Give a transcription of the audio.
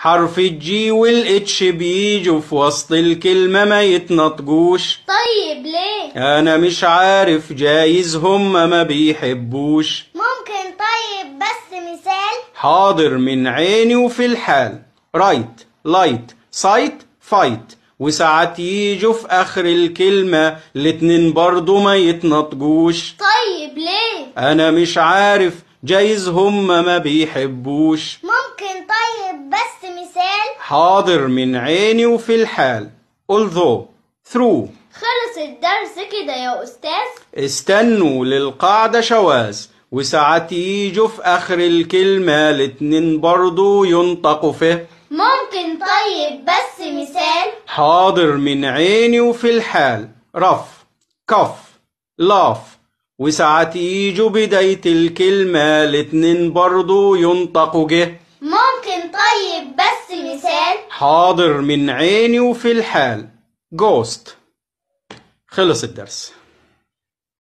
حرف الجي والاتش بيجوا في وسط الكلمة ما يتنطقوش طيب ليه؟ أنا مش عارف جايز هما ما بيحبوش ممكن طيب بس مثال؟ حاضر من عيني وفي الحال رايت لايت سايت فايت وساعات يجوا في آخر الكلمة الاتنين برضو ما يتنطقوش طيب ليه؟ أنا مش عارف جايز هما ما بيحبوش ممكن طيب بس حاضر من عيني وفي الحال although through خلص الدرس كده يا أستاذ استنوا للقاعدة شواذ وساعات يجوا في آخر الكلمة الاتنين برضو ينطقوا فيه ممكن طيب بس مثال حاضر من عيني وفي الحال رف كف لاف وساعات يجوا بداية الكلمة الاتنين برضو ينطقوا جه ممكن طيب بس مثال حاضر من عيني وفي الحال جوست خلص الدرس